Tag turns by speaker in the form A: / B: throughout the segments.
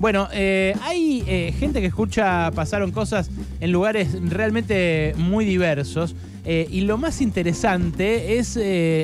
A: Bueno, eh, hay eh, gente que escucha Pasaron Cosas en lugares realmente muy diversos. Eh, y lo más interesante es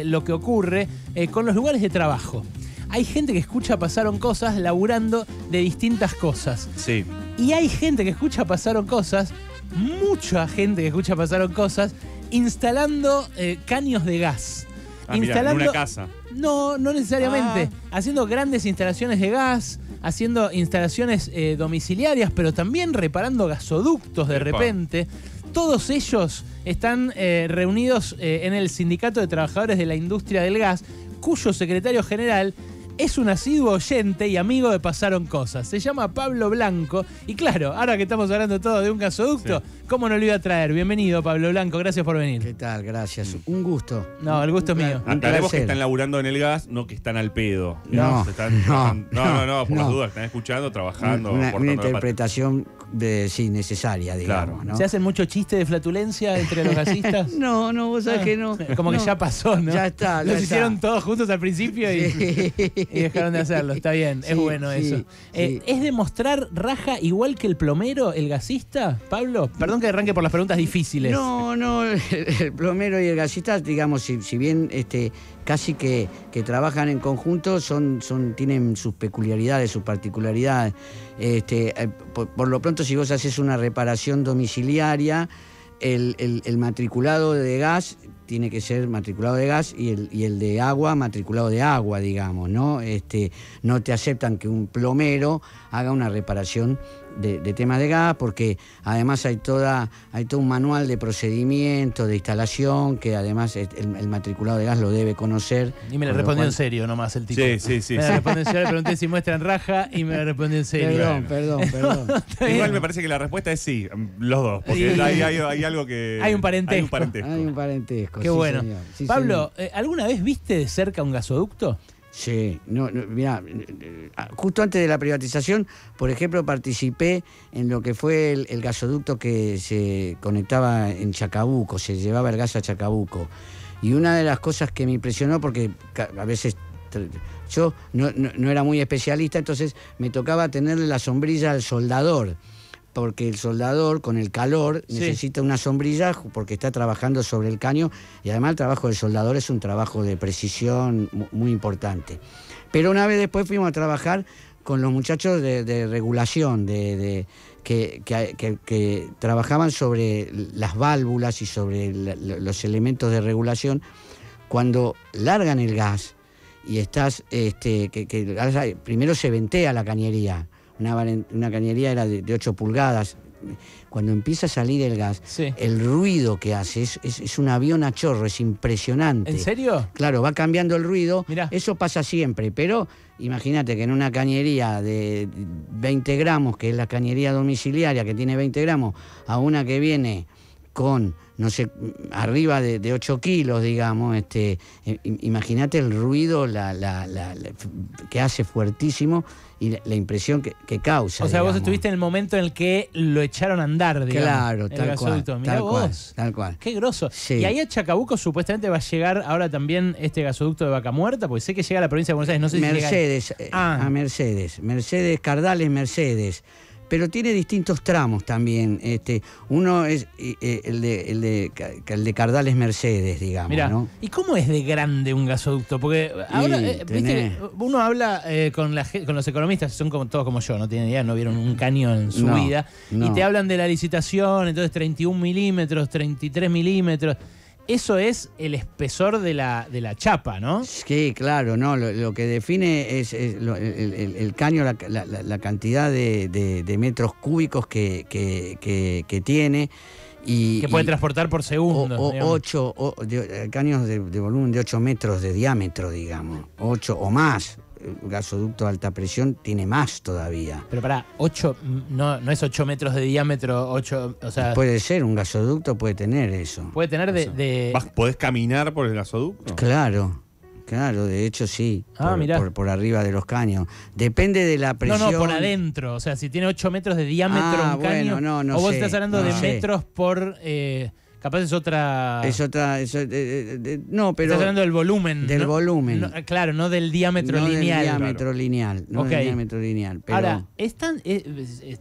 A: lo que ocurre con los lugares de trabajo. Hay gente que escucha Pasaron Cosas laburando de distintas cosas. Sí. Y hay gente que escucha Pasaron Cosas, mucha gente que escucha Pasaron Cosas, instalando caños de gas. Ah, instalando, en una casa. No, no necesariamente. Ah. Haciendo grandes instalaciones de gas, haciendo instalaciones eh, domiciliarias, pero también reparando gasoductos de repente. Todos ellos están eh, reunidos eh, en el Sindicato de Trabajadores de la Industria del Gas, cuyo secretario general es un asiduo oyente y amigo de Pasaron Cosas. Se llama Pablo Blanco. Y claro, ahora que estamos hablando todo de un gasoducto, ¿cómo no lo iba a traer? Bienvenido, Pablo Blanco. Gracias por venir. ¿Qué tal? Gracias.
B: Un gusto.
A: No, el gusto es mío. Aclaremos que están
C: laburando en el gas, no que están al pedo. No, no, están, no, no, no, por las dudas. Están escuchando,
B: trabajando. una interpretación de, sí, necesaria, digamos. ¿Se hacen mucho chiste de
A: flatulencia entre los gasistas?
B: no, no, vos sabés ah, que no. Como que ya pasó, ¿no? Ya está. los hicieron
A: todos juntos al principio y, dejaron de hacerlo. Está bien, es bueno eso. Eh, ¿Es demostrar raja igual que el plomero, el gasista, Pablo? Perdón que arranque por las preguntas difíciles. No,
B: no, el plomero y el gasista, digamos, si, si bien este, casi que, trabajan en conjunto, son, son, tienen sus peculiaridades, sus particularidades. Este, eh, por, lo pronto, si vos haces una reparación domiciliaria, el, matriculado de gas tiene que ser matriculado de gas y el, de agua matriculado de agua, digamos, ¿no? Este, no te aceptan que un plomero haga una reparación de, temas de gas, porque además hay, toda, hay todo un manual de procedimiento, de instalación, que además el, matriculado de gas lo debe conocer. Y me le respondió en
C: serio nomás el tipo. Sí, sí, sí.
A: Me respondió en serio, le pregunté
B: si muestran raja y me respondió en serio. Perdón,
C: perdón, perdón. Igual me parece que la respuesta es sí, los dos, porque hay, algo
B: que... Hay un parentesco. Hay un parentesco. Qué sí, bueno. Señor. Pablo, eh, ¿alguna vez viste de cerca un gasoducto? Sí, no, mira, eh, eh, ah, justo antes de la privatización, por ejemplo, participé en lo que fue el, gasoducto que se conectaba en Chacabuco, se llevaba el gas a Chacabuco. Y una de las cosas que me impresionó, porque a veces yo no era muy especialista, entonces me tocaba tenerle la sombrilla al soldador porque el soldador con el calor necesita una sombrilla porque está trabajando sobre el caño y además el trabajo del soldador es un trabajo de precisión muy importante. Pero una vez después fuimos a trabajar con los muchachos de, regulación, de, que, trabajaban sobre las válvulas y sobre los elementos de regulación. Cuando largan el gas y estás, este, que, primero se ventea la cañería, una, cañería era de, 8 pulgadas, cuando empieza a salir el gas, el ruido que hace es, un avión a chorro, es impresionante. ¿En serio? Claro, va cambiando el ruido. Eso pasa siempre, pero imagínate que en una cañería de 20 gramos, que es la cañería domiciliaria que tiene 20 gramos, a una que viene con, no sé, arriba de, de 8 kilos, digamos, este, imagínate el ruido la, que hace fuertísimo y la, impresión que, causa. O sea, vos
A: estuviste en el momento en el que lo echaron a andar, digamos. Claro, tal cual. tal Cual, Qué groso. Y ahí a Chacabuco supuestamente va a llegar ahora también este gasoducto de
B: Vaca Muerta, porque sé que llega a la provincia de Buenos Aires, no sé Mercedes, si llega... ah. a Mercedes, Mercedes, Cardales, Mercedes pero tiene distintos tramos también. Este, uno es eh, el, de, el, de, el, de, Cardales Mercedes, digamos.
A: ¿Y cómo es de grande un gasoducto? Porque ahora, eh, uno habla eh, con, la, con los economistas, son como, todos como yo, no tienen idea, no vieron un cañón en su vida, y te hablan de la licitación, entonces 31 milímetros, 33 milímetros eso es el espesor de la, de la chapa, ¿no?
B: Sí, claro, no. Lo, que define es, el, caño, la, cantidad de, metros cúbicos que, que, tiene. Y, que puede transportar
A: por segundo. O,
B: ocho, eh, caños de, volumen de 8 metros de diámetro, digamos. 8 o más gasoducto de alta presión tiene más todavía. Pero para,
A: 8, no, no es 8 metros de diámetro, 8, o sea... Puede
B: ser, un gasoducto puede tener eso.
C: Puede tener de... ¿Puedes caminar por el gasoducto?
B: Claro. Claro, de hecho sí. Ah, por, Por, arriba de los caños. Depende de la presión. No, no, por
A: adentro. O sea, si tiene 8 metros de diámetro ah, un caño. No, no o vos estás hablando de metros por. Eh, Capaz es otra. Es
B: otra. Eh, eh, eh, no, pero. Estás hablando del volumen. Del volumen. claro, no del diámetro no lineal. Del diámetro lineal. No del diámetro
A: lineal. Pero... Ahora, está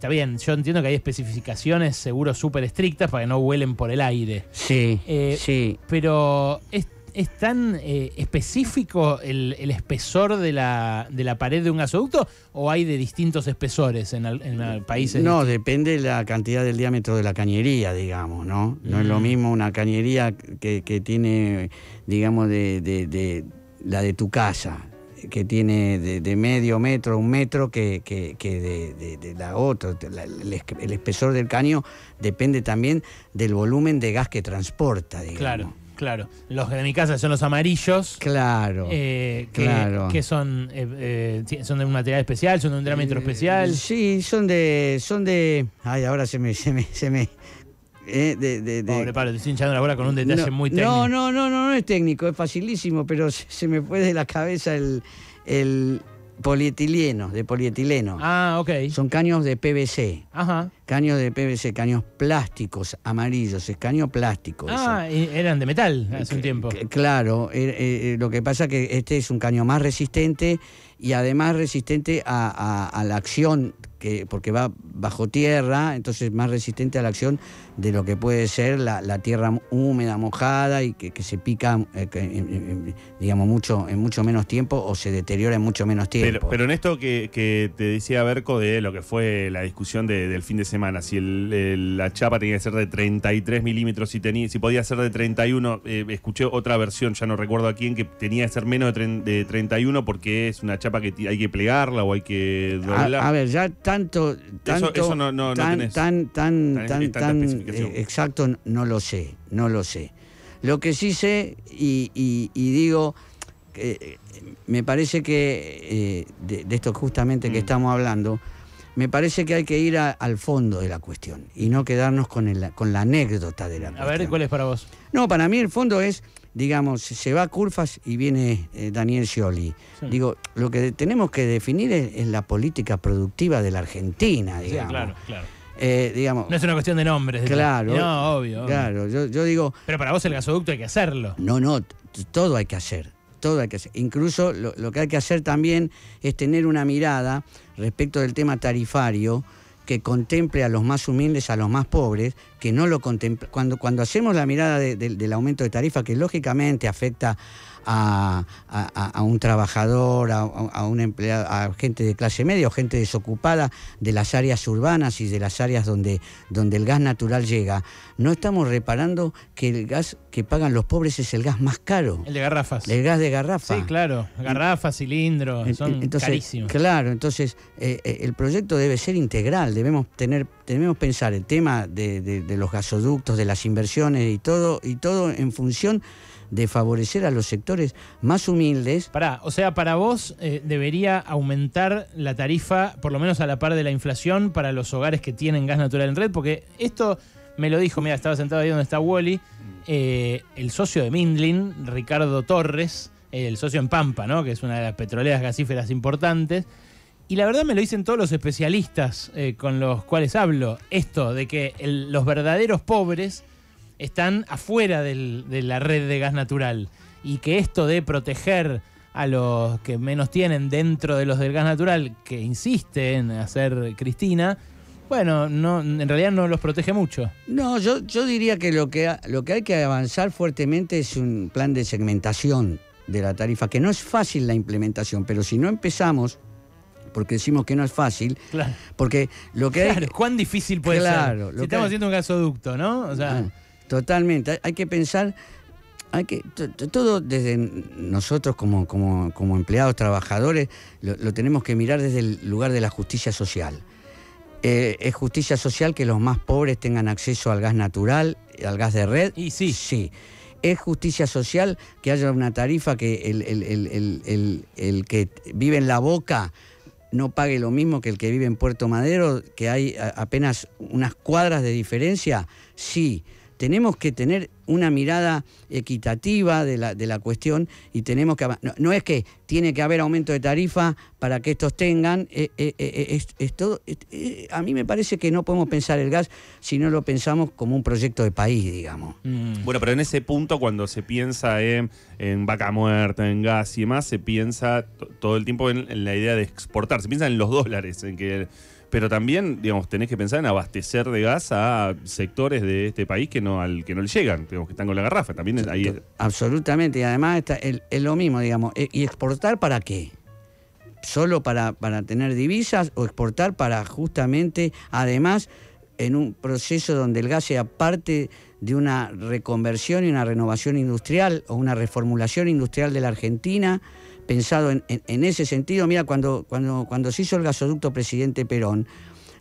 A: bien, yo entiendo que hay especificaciones seguro súper estrictas para que no huelen por el aire. Sí. sí. Pero es tan eh, específico el, espesor de la, de la, pared de un gasoducto o hay de distintos espesores en, el, país? No,
B: depende la cantidad del diámetro de la cañería, digamos, ¿no? No es lo mm. mismo una cañería que, tiene, digamos, de, la de tu casa que tiene de, medio metro, un metro, que, de, la otra. el, el espesor del caño depende también del volumen de gas que transporta,
A: digamos. Claro. Claro, los de mi casa son los amarillos. Claro. Eh, que, claro. que son, eh, eh, son de un material especial, son de un diámetro especial.
B: Sí, son de. son de. Ay, ahora se me, se me, te estoy hinchando la bola con un detalle no, muy técnico. No, no, no, no, es técnico, es facilísimo, pero se, me fue de la cabeza el, el, Polietileno, de polietileno. Ah, ok. Son caños de PVC. Ajá. Caños de PVC, caños plásticos amarillos, es caño plástico. Ah, eran de metal eh, hace un tiempo. Claro, er, eh, eh, lo que pasa que este es un caño más resistente y además resistente a la acción porque va bajo tierra, entonces más resistente a la acción de lo que puede ser la, tierra húmeda, mojada y que, se pica, eh, digamos, mucho, en mucho menos tiempo o se deteriora en mucho menos tiempo.
C: Pero, en esto que, te decía Berco de lo que fue la discusión del fin de semana, si la chapa tenía que ser de 33 milímetros, si, tenía, si podía ser de 31, eh, escuché otra versión, ya no recuerdo a quién, que tenía que ser menos de, 31 porque es una chapa que hay que plegarla o hay que doblarla. a ver,
B: ya está tanto, tanto, no, tan, tan, tan, tan, eh, exacto, no lo sé, no lo sé. Lo que sí sé y, digo, eh, me parece que eh, de, esto justamente que mm. estamos hablando, me parece que hay que ir al fondo de la cuestión y no quedarnos con, con la anécdota de la A
A: ver, ¿cuál es para vos?
B: No, para mí el fondo es digamos, se va Curfas y viene eh, Daniel Scioli. Digo, lo que tenemos que definir es, la política productiva de la Argentina, digamos. Sí, claro, claro. Eh, no es una cuestión de nombres. Claro. No, obvio. Claro, yo, digo...
A: Pero para vos el gasoducto hay que hacerlo.
B: No, no, todo hay que hacer. Todo hay que hacer. Incluso lo que hay que hacer también es tener una mirada respecto del tema tarifario que contemple a los más humildes, a los más pobres, que no lo Cuando, cuando hacemos la mirada del aumento de tarifa, que lógicamente afecta a, un trabajador, a, empleado, a gente de clase media o gente desocupada de las áreas urbanas y de las áreas donde, donde el gas natural llega, no estamos reparando que el gas que pagan los pobres es el gas más caro.
A: El de garrafas. El
B: gas de garrafas. Sí, claro.
A: Garrafas, cilindros, son entonces, carísimos.
B: Claro, entonces eh, eh, el proyecto debe ser integral, debemos tener tenemos que pensar el tema de, los gasoductos, de las inversiones y todo, y todo en función de favorecer a los sectores más humildes. o sea, para vos
A: eh, debería aumentar la tarifa, por lo menos a la par de la inflación, para los hogares que tienen gas natural en red, porque esto me lo dijo, mira, estaba sentado ahí donde está Wally, eh, el socio de Mindlin, Ricardo Torres, el socio en Pampa, ¿no? que es una de las petroleras gasíferas importantes, y la verdad me lo dicen todos los especialistas eh, con los cuales hablo, esto de que los verdaderos pobres están afuera de la red de gas natural y que esto de proteger a los que menos tienen dentro de los del gas natural, que insiste en hacer Cristina, bueno, no, en realidad no los protege mucho.
B: No, yo, yo diría que lo, que lo que hay que avanzar fuertemente es un plan de segmentación de la tarifa, que no es fácil la implementación, pero si no empezamos porque decimos que no es fácil. Porque lo que claro,
A: ¿cuán difícil puede claro, ser? Si estamos
B: haciendo un gasoducto, ¿no? Ah, totalmente. Hay que pensar. Hay que, todo desde nosotros como, como, empleados, trabajadores, lo, tenemos que mirar desde el lugar de la justicia social. Eh, ¿Es justicia social que los más pobres tengan acceso al gas natural, al gas de red? sí. Sí. ¿Es justicia social que haya una tarifa que el, el que vive en la boca no pague lo mismo que el que vive en Puerto Madero, que hay apenas unas cuadras de diferencia? Sí, tenemos que tener una mirada equitativa de la, de la cuestión y tenemos que... No, es que tiene que haber aumento de tarifa para que estos tengan, eh, eh, eh, a mí me parece que no podemos pensar el gas si no lo pensamos como un proyecto de país, digamos. Mm.
C: Bueno, pero en ese punto cuando se piensa en, en vaca muerta, en gas y demás, se piensa todo el tiempo en, la idea de exportar, se piensa en los dólares, en que pero también, digamos, tenés que pensar en abastecer de gas a sectores de este país que no, al, que no le llegan, digamos, que están con la garrafa. También
B: Absolutamente, y además está, es lo mismo, digamos. E, ¿Y exportar para qué? ¿Solo para, para tener divisas o exportar para justamente, además, en un proceso donde el gas sea parte de una reconversión y una renovación industrial o una reformulación industrial de la Argentina? pensado en, en, ese sentido. Mira, cuando, cuando, cuando se hizo el gasoducto presidente Perón,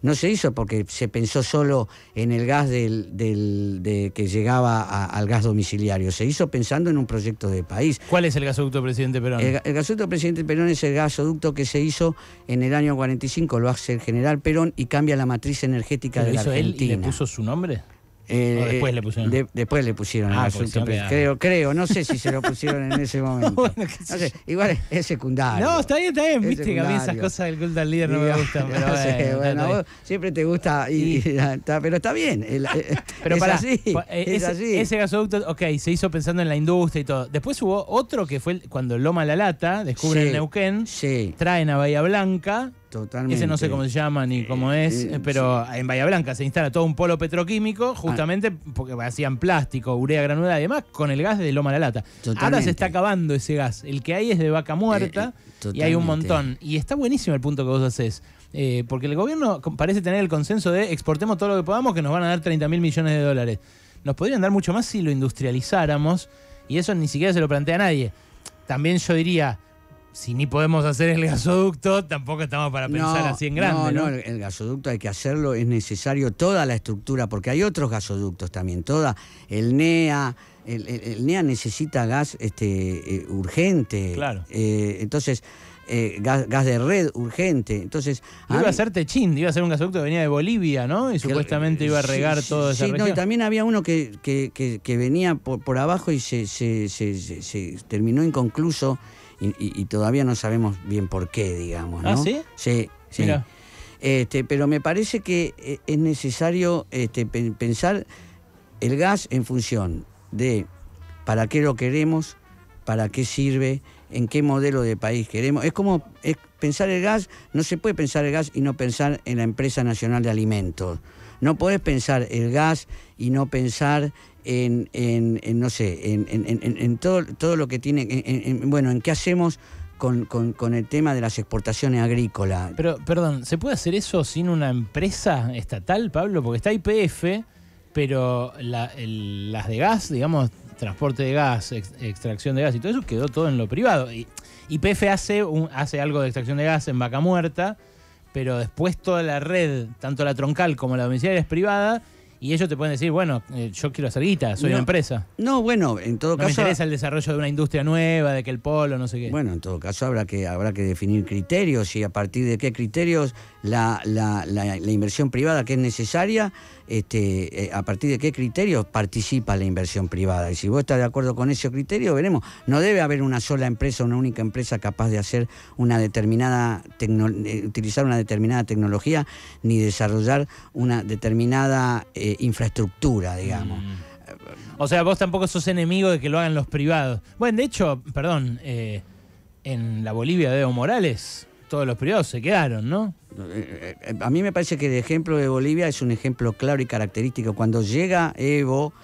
B: no se hizo porque se pensó solo en el gas del, del, de, que llegaba al gas domiciliario, se hizo pensando en un proyecto de país.
A: ¿Cuál es el gasoducto presidente Perón? El,
B: gasoducto presidente Perón es el gasoducto que se hizo en el año 45, lo hace el general Perón y cambia la matriz energética de la Argentina. ¿Le puso su nombre? Eh, después le pusieron. después le pusieron ah, pues, creo, creo, no sé si se lo pusieron en ese momento. igual es, secundario. No, está bien, está bien, viste que a mí esas
A: cosas del culto al líder no me gustan. bueno,
B: siempre te gusta, pero está bien. Eh, pero es para, sí. Eh, ese,
A: gasoducto, ok, se hizo pensando en la industria y todo. Después hubo otro que fue cuando Loma la Lata, descubre el Neuquén, sí. traen a Bahía Blanca ese no sé cómo se llama ni eh, cómo es, eh, pero en Bahía Blanca se instala todo un polo petroquímico, ah. justamente porque hacían plástico, urea granulada y demás, con el gas de Loma la Lata. Ahora se está acabando ese gas. El que hay es de vaca muerta eh, y hay un montón. Y está buenísimo el punto que vos haces. porque el gobierno parece tener el consenso de exportemos todo lo que podamos, que nos van a dar 30 mil millones de dólares. Nos podrían dar mucho más si lo industrializáramos, y eso ni siquiera se lo plantea nadie. También yo diría, si ni podemos hacer el gasoducto, tampoco estamos para pensar así en grande. No, no,
B: el gasoducto hay que hacerlo, es necesario toda la estructura, porque hay otros gasoductos también, toda, el NEA, el, NEA necesita gas este, eh, urgente. Claro. Eh, entonces. Eh, gas, de red urgente. Entonces, iba a, ser Techín, iba a ser un gasoducto que venía de Bolivia, ¿no? Y supuestamente iba a regar todo sí, no, y también había uno que, venía por, por, abajo y se terminó inconcluso y, todavía no sabemos bien por qué, digamos. Ah, ¿no? ¿Ah, sí? Sí, sí. Este, pero me parece que eh, es necesario este, pensar el gas en función de para qué lo queremos, para qué sirve, en qué modelo de país queremos. Es como pensar el gas, no se puede pensar el gas y no pensar en la empresa nacional de alimentos. No podés pensar el gas y no pensar en, no sé, en, todo, todo lo que tiene, bueno, en qué hacemos con, con, el tema de las exportaciones agrícolas.
A: Pero, perdón, ¿se puede hacer eso sin una empresa estatal, Pablo? Porque está IPF, pero las de gas, digamos, transporte de gas, extracción de gas y todo eso quedó todo en lo privado. Y, YPF hace, hace algo de extracción de gas en Vaca Muerta pero después toda la red, tanto la troncal como la domiciliaria es privada, y ellos te pueden decir, bueno, eh, yo quiero hacer guita, soy una empresa.
B: No, bueno, en todo caso. Me interesa el desarrollo de una industria nueva, de que el polo, no sé qué. Bueno, en todo caso habrá que, habrá que definir criterios y a partir de qué criterios la, inversión privada que es necesaria, este, eh, a partir de qué criterios participa la inversión privada. Y si vos estás de acuerdo con ese criterio, veremos. No debe haber una sola empresa, una única empresa capaz de hacer una determinada eh, utilizar una determinada tecnología ni desarrollar una determinada. Eh, infraestructura, digamos. Mm.
A: O sea, vos tampoco sos enemigo de que lo hagan los privados. Bueno, de hecho, perdón, eh,
B: en la Bolivia de Evo Morales, todos los privados se quedaron, ¿no? Eh, a mí me parece que el ejemplo de Bolivia es un ejemplo claro y característico. Cuando llega Evo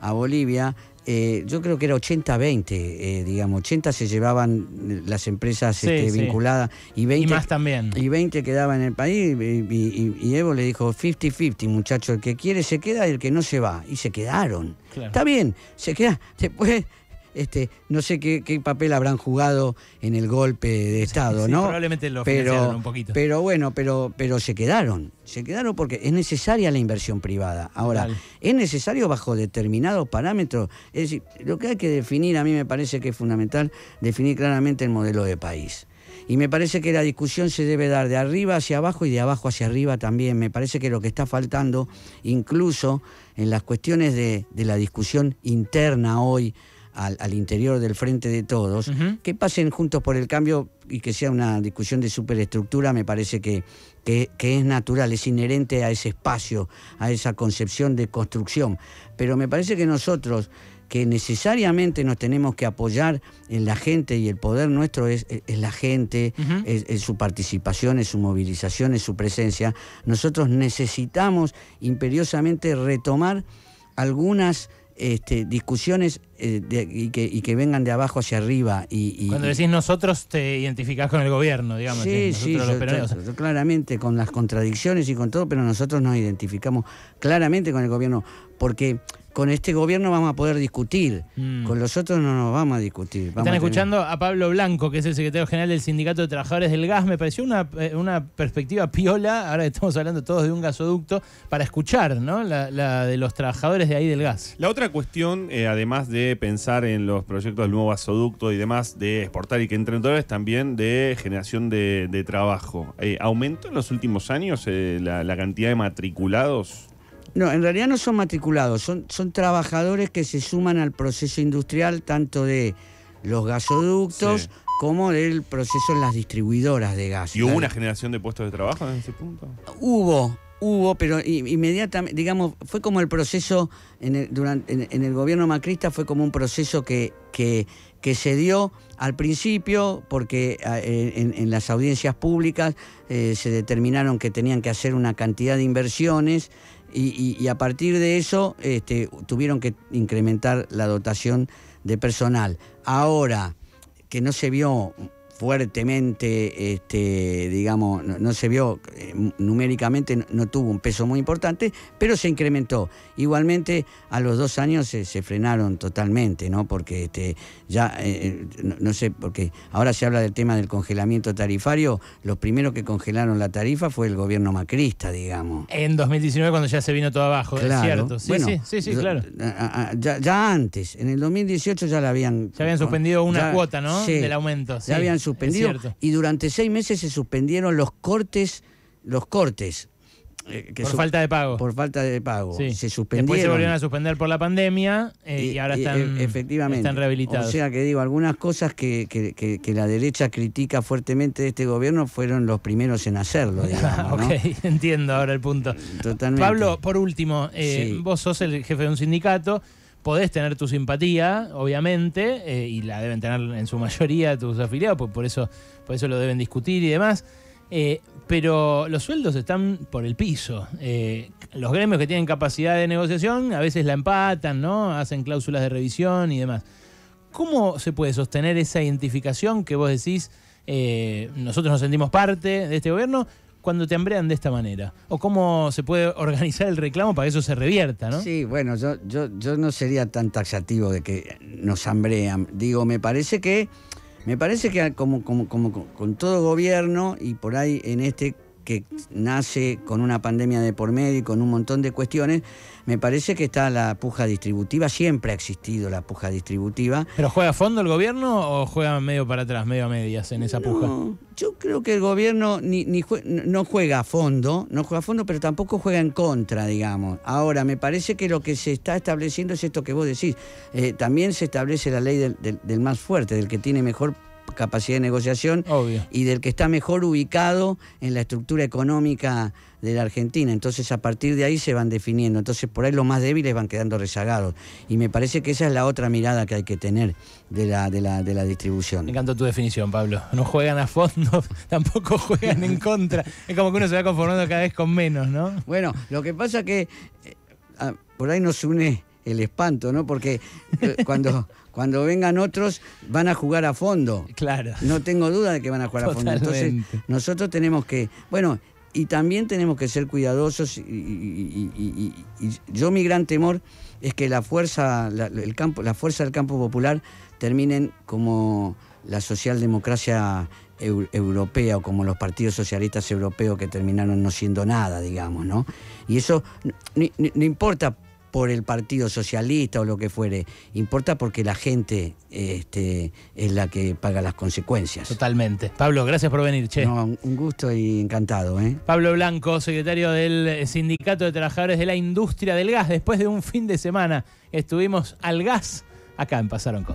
B: a Bolivia, eh, yo creo que era 80-20, eh, digamos, 80 se llevaban eh, las empresas este, vinculadas y 20 más también. Y 20 quedaban en el país y, Evo le dijo 50-50, muchacho, el que quiere se queda y el que no se va. Y se quedaron. Está bien, se queda. Después este, no sé qué, papel habrán jugado en el golpe de Estado, ¿no? Probablemente lo pero, un poquito. Pero bueno, pero, pero se quedaron, se quedaron porque es necesaria la inversión privada. Ahora, es necesario bajo determinados parámetros. Es decir, lo que hay que definir, a mí me parece que es fundamental, definir claramente el modelo de país. Y me parece que la discusión se debe dar de arriba hacia abajo y de abajo hacia arriba también. Me parece que lo que está faltando, incluso en las cuestiones de la discusión interna hoy, al, interior del frente de todos, que pasen juntos por el cambio y que sea una discusión de superestructura, me parece que, que, es natural, es inherente a ese espacio, a esa concepción de construcción. Pero me parece que nosotros, que necesariamente nos tenemos que apoyar en la gente y el poder nuestro es, la gente, es, su participación, es su movilización, es su presencia, nosotros necesitamos imperiosamente retomar algunas este, discusiones eh, y, que, vengan de abajo hacia arriba. Y, Cuando decís
A: nosotros te identificás con el gobierno, digamos. Sí, los
B: claramente con las contradicciones y con todo, pero nosotros nos identificamos claramente con el gobierno, porque con este gobierno vamos a poder discutir, mm. con los otros no nos vamos a discutir. Están escuchando
A: a Pablo Blanco, que es el secretario general del Sindicato de Trabajadores del Gas. Me pareció una, eh, perspectiva piola, ahora estamos hablando todos de un gasoducto, para escuchar ¿no? la, de los trabajadores de ahí del gas.
C: La otra cuestión, eh, además de pensar en los proyectos del nuevo gasoducto y demás, de exportar y que entren es también de generación de, trabajo. Eh, ¿Aumentó en los últimos años la cantidad de matriculados?
B: No, en realidad no son matriculados, son, son trabajadores que se suman al proceso industrial tanto de los gasoductos como del proceso en las distribuidoras de gas. ¿Y hubo una
C: generación de puestos de trabajo en ese punto?
B: Hubo, hubo, pero inmediatamente, digamos, fue como el proceso en el, gobierno macrista, fue como un proceso que, que, se dio al principio, porque en, las audiencias públicas eh, se determinaron que tenían que hacer una cantidad de inversiones y, a partir de eso este, tuvieron que incrementar la dotación de personal. Ahora, que no se vio fuertemente, este, digamos, no, se vio eh, numéricamente, no, tuvo un peso muy importante, pero se incrementó. Igualmente, a los dos años se, frenaron totalmente, ¿no? Porque este, ya, eh, eh, no, sé, porque ahora se habla del tema del congelamiento tarifario, los primeros que congelaron la tarifa fue el gobierno macrista, digamos.
A: En 2019, cuando ya se vino todo abajo, es cierto. Sí, sí,
B: sí, claro. Ya, antes, en el 2018 ya la habían... Ya habían suspendido una cuota, ¿no? Sí, Del
A: aumento. Sí. Ya habían suspendido
B: y durante seis meses se suspendieron los cortes, los cortes. Eh, por falta de pago. Por falta de pago. Se suspendieron. Después se volvieron a
A: suspender por la pandemia eh, y, ahora están, eh, efectivamente. están rehabilitados. O sea
B: que digo, algunas cosas que, la derecha critica fuertemente de este gobierno fueron los primeros en hacerlo,
A: ok, entiendo ahora el punto. Totalmente. Pablo, por último, vos sos el jefe de un sindicato podés tener tu simpatía, obviamente, eh, y la deben tener en su mayoría tus afiliados, por, pues por, eso, por eso lo deben discutir y demás. Eh, pero los sueldos están por el piso. Eh, los gremios que tienen capacidad de negociación a veces la empatan, ¿no? Hacen cláusulas de revisión y demás. ¿Cómo se puede sostener esa identificación que vos decís, nosotros nos sentimos parte de este gobierno, cuando te hambrean de esta manera? ¿O cómo se puede organizar el reclamo para que eso se revierta,
B: no? Sí, bueno, yo, yo, yo no sería tan taxativo de que nos hambrean. Digo, me parece que, me parece que como, como, como, con todo gobierno, y por ahí en este que nace con una pandemia de por medio y con un montón de cuestiones, me parece que está la puja distributiva, siempre ha existido la puja distributiva.
A: ¿Pero juega a fondo el gobierno o juega medio para atrás, medio a medias en esa puja?
B: Yo creo que el gobierno ni, ni no juega a fondo, no juega a fondo, pero tampoco juega en contra, digamos. Ahora, me parece que lo que se está estableciendo es esto que vos decís. Eh, también se establece la ley del más fuerte, del que tiene mejor capacidad de negociación y del que está mejor ubicado en la estructura económica de la Argentina. Entonces, a partir de ahí se van definiendo. Entonces, por ahí los más débiles van quedando rezagados. Y me parece que esa es la otra mirada que hay que tener de la, de la, distribución. Me encantó tu definición, Pablo.
A: No juegan a fondo, tampoco juegan en contra. Es como que uno se va conformando cada vez con
B: menos, ¿no? Bueno, lo que pasa que eh, por ahí nos une el espanto, ¿no? Porque eh, cuando, cuando vengan otros van a jugar a fondo. Claro. No tengo duda de que van a jugar a fondo. Entonces, nosotros tenemos que, bueno, y también tenemos que ser cuidadosos y, yo mi gran temor es que la fuerza, la, el campo, la fuerza del campo popular terminen como la socialdemocracia europea o como los partidos socialistas europeos que terminaron no siendo nada, digamos, ¿no? Y eso no importa por el Partido Socialista o lo que fuere. Importa porque la gente este, es la que paga las consecuencias. Totalmente.
A: Pablo, gracias por venir, che. un gusto y
B: encantado. ¿eh?
A: Pablo Blanco, secretario del eh, Sindicato de Trabajadores de la Industria del Gas. Después de un fin de semana estuvimos al gas acá en Pasaron